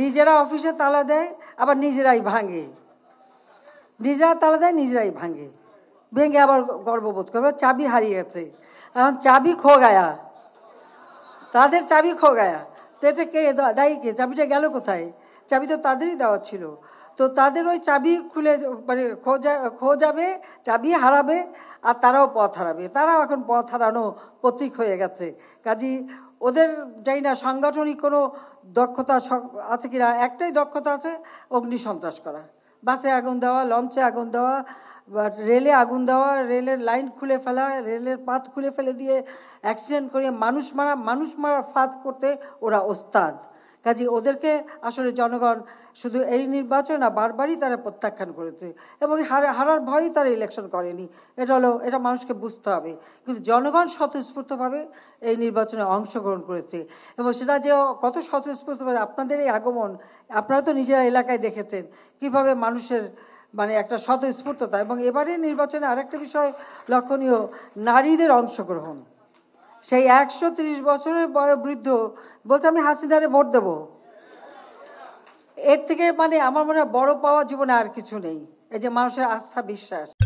নিজেরা অফিসে তালা দেয় আবার নিজেরাই ভাঙে নিজেরা তালা দেয় নিজেরাই ভাঙে ভেঙে আবার গর্ববোধ করবে চাবি হারিয়ে গেছে এখন চাবি খো গায়া তাদের চাবি খো গায়া তো এটা কে দায়ী কে চাবিটা গেল কোথায় চাবি তো তাদেরই দেওয়া ছিল তো তাদের ওই চাবি খুলে মানে খোঁজা যাবে চাবি হারাবে আর তারাও পথ হারাবে তারাও এখন পথ হারানো প্রতীক হয়ে গেছে কাজী ওদের জানি না সাংগঠনিক কোনো দক্ষতা আছে কিনা একটাই দক্ষতা আছে অগ্নি সন্ত্রাস করা বাসে আগুন দেওয়া লঞ্চে আগুন দেওয়া রেলে আগুন দেওয়া রেলের লাইন খুলে ফেলা রেলের পাত খুলে ফেলে দিয়ে অ্যাক্সিডেন্ট করে মানুষ মারা মানুষ মারা ফাঁদ করতে ওরা ওস্তাদ কাজে ওদেরকে আসলে জনগণ শুধু এই নির্বাচন না বারবারই তারা প্রত্যাখ্যান করেছে এবং হারা হারার ভয়ই তারা ইলেকশন করেনি এটা হলো এটা মানুষকে বুঝতে হবে কিন্তু জনগণ স্বতঃস্ফূর্তভাবে এই নির্বাচনে অংশগ্রহণ করেছে এবং সেটা যে কত স্বতঃস্ফূর্তভাবে আপনাদের এই আগমন আপনারা তো নিজেরা এলাকায় দেখেছেন কিভাবে মানুষের মানে একটা স্বতঃস্ফূর্ততা এবং এবারে নির্বাচনে আরেকটা বিষয় লক্ষণীয় নারীদের অংশগ্রহণ সেই একশো ত্রিশ বছরের বৃদ্ধ বলছে আমি হাসিনারে ভোট দেব এর থেকে মানে আমার মনে হয় বড় পাওয়া জীবনে আর কিছু নেই এই যে মানুষের আস্থা বিশ্বাস